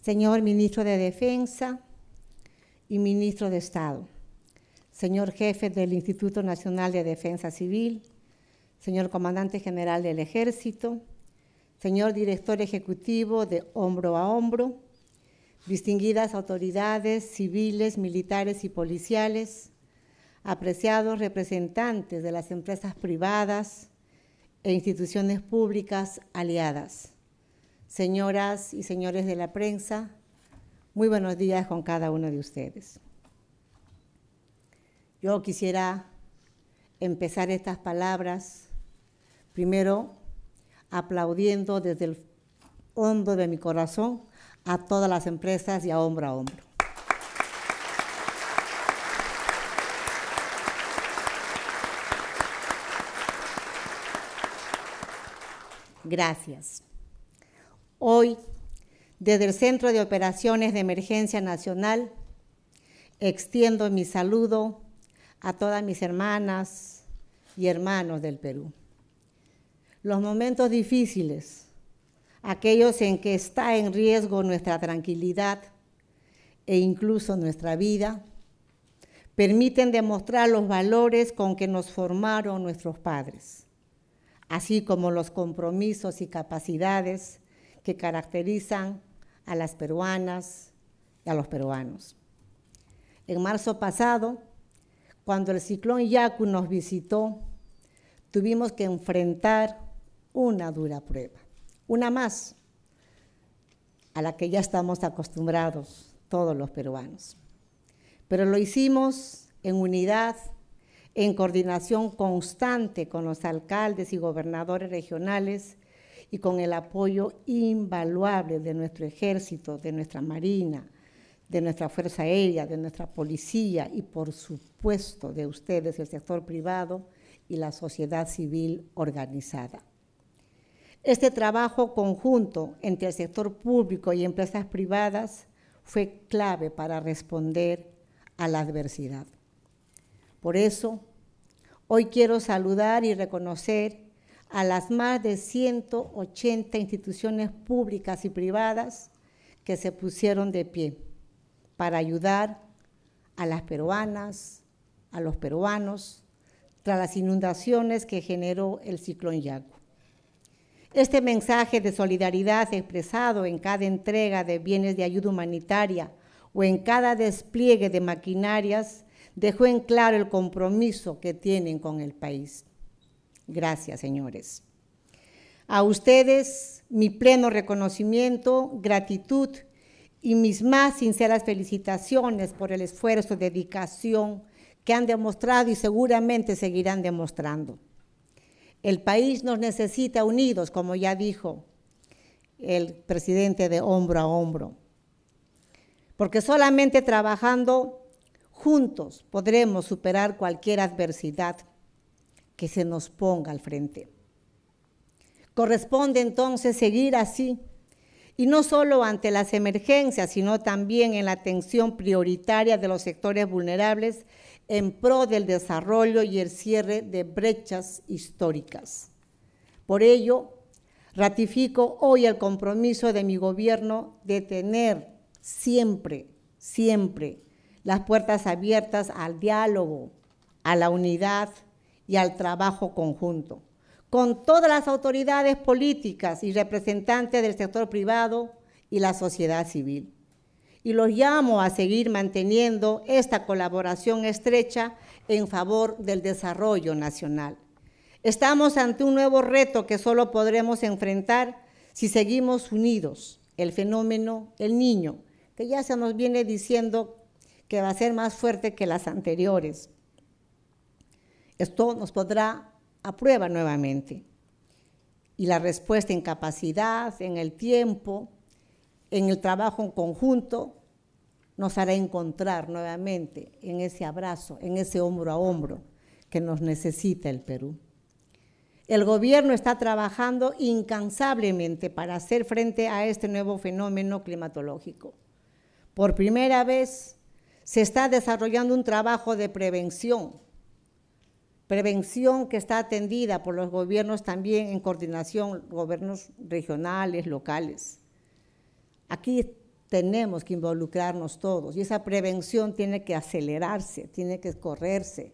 Señor ministro de Defensa y ministro de Estado, señor jefe del Instituto Nacional de Defensa Civil, señor comandante general del Ejército, señor director ejecutivo de Hombro a Hombro, distinguidas autoridades civiles, militares y policiales, apreciados representantes de las empresas privadas e instituciones públicas aliadas señoras y señores de la prensa, muy buenos días con cada uno de ustedes. Yo quisiera empezar estas palabras primero aplaudiendo desde el hondo de mi corazón a todas las empresas y a hombro a hombro. Gracias. Hoy, desde el Centro de Operaciones de Emergencia Nacional, extiendo mi saludo a todas mis hermanas y hermanos del Perú. Los momentos difíciles, aquellos en que está en riesgo nuestra tranquilidad e incluso nuestra vida, permiten demostrar los valores con que nos formaron nuestros padres, así como los compromisos y capacidades que caracterizan a las peruanas y a los peruanos. En marzo pasado, cuando el ciclón Yaku nos visitó, tuvimos que enfrentar una dura prueba, una más, a la que ya estamos acostumbrados todos los peruanos. Pero lo hicimos en unidad, en coordinación constante con los alcaldes y gobernadores regionales y con el apoyo invaluable de nuestro ejército, de nuestra marina, de nuestra Fuerza Aérea, de nuestra policía y por supuesto de ustedes, el sector privado y la sociedad civil organizada. Este trabajo conjunto entre el sector público y empresas privadas fue clave para responder a la adversidad. Por eso, hoy quiero saludar y reconocer a las más de 180 instituciones públicas y privadas que se pusieron de pie para ayudar a las peruanas, a los peruanos, tras las inundaciones que generó el ciclón Yaco. Este mensaje de solidaridad expresado en cada entrega de bienes de ayuda humanitaria o en cada despliegue de maquinarias dejó en claro el compromiso que tienen con el país. Gracias, señores. A ustedes mi pleno reconocimiento, gratitud y mis más sinceras felicitaciones por el esfuerzo, dedicación que han demostrado y seguramente seguirán demostrando. El país nos necesita unidos, como ya dijo el presidente de hombro a hombro, porque solamente trabajando juntos podremos superar cualquier adversidad que se nos ponga al frente. Corresponde entonces seguir así, y no solo ante las emergencias, sino también en la atención prioritaria de los sectores vulnerables en pro del desarrollo y el cierre de brechas históricas. Por ello, ratifico hoy el compromiso de mi gobierno de tener siempre, siempre las puertas abiertas al diálogo, a la unidad, y al trabajo conjunto, con todas las autoridades políticas y representantes del sector privado y la sociedad civil. Y los llamo a seguir manteniendo esta colaboración estrecha en favor del desarrollo nacional. Estamos ante un nuevo reto que solo podremos enfrentar si seguimos unidos. El fenómeno, el niño, que ya se nos viene diciendo que va a ser más fuerte que las anteriores. Esto nos podrá a prueba nuevamente. Y la respuesta en capacidad, en el tiempo, en el trabajo en conjunto, nos hará encontrar nuevamente en ese abrazo, en ese hombro a hombro que nos necesita el Perú. El gobierno está trabajando incansablemente para hacer frente a este nuevo fenómeno climatológico. Por primera vez se está desarrollando un trabajo de prevención prevención que está atendida por los gobiernos también en coordinación, gobiernos regionales, locales. Aquí tenemos que involucrarnos todos y esa prevención tiene que acelerarse, tiene que correrse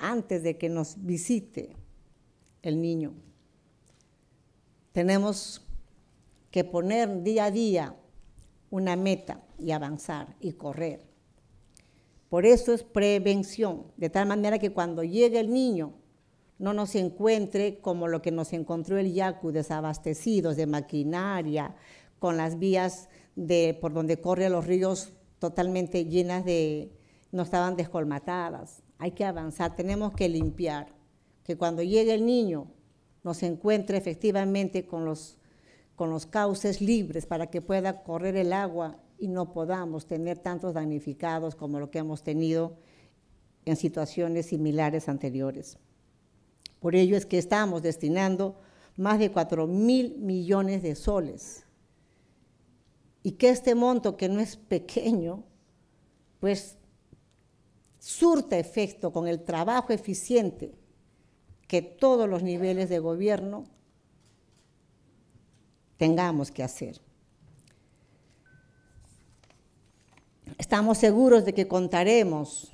antes de que nos visite el niño. Tenemos que poner día a día una meta y avanzar y correr. Por eso es prevención, de tal manera que cuando llegue el niño no nos encuentre como lo que nos encontró el yacu, desabastecidos de maquinaria, con las vías de, por donde corren los ríos totalmente llenas de, no estaban descolmatadas. Hay que avanzar, tenemos que limpiar, que cuando llegue el niño nos encuentre efectivamente con los, con los cauces libres para que pueda correr el agua y no podamos tener tantos damnificados como lo que hemos tenido en situaciones similares anteriores. Por ello es que estamos destinando más de 4 mil millones de soles y que este monto, que no es pequeño, pues surta efecto con el trabajo eficiente que todos los niveles de gobierno tengamos que hacer. Estamos seguros de que contaremos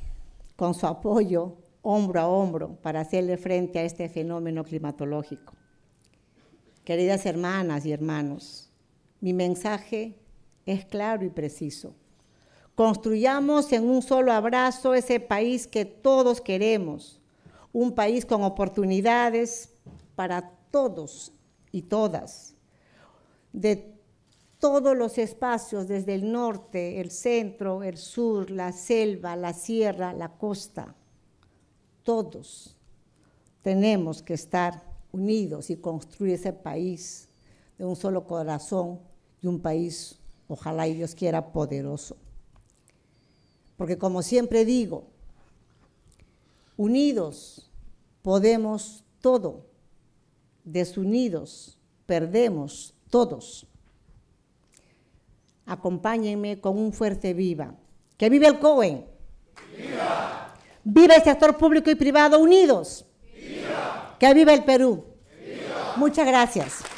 con su apoyo hombro a hombro para hacerle frente a este fenómeno climatológico. Queridas hermanas y hermanos, mi mensaje es claro y preciso. Construyamos en un solo abrazo ese país que todos queremos, un país con oportunidades para todos y todas, todos los espacios, desde el norte, el centro, el sur, la selva, la sierra, la costa, todos tenemos que estar unidos y construir ese país de un solo corazón y un país, ojalá y Dios quiera, poderoso. Porque como siempre digo, unidos podemos todo, desunidos perdemos todos acompáñenme con un fuerte viva. ¡Que vive el Cohen! ¡Viva! ¡Viva el este sector público y privado unidos! ¡Viva! ¡Que viva el Perú! ¡Viva! Muchas gracias.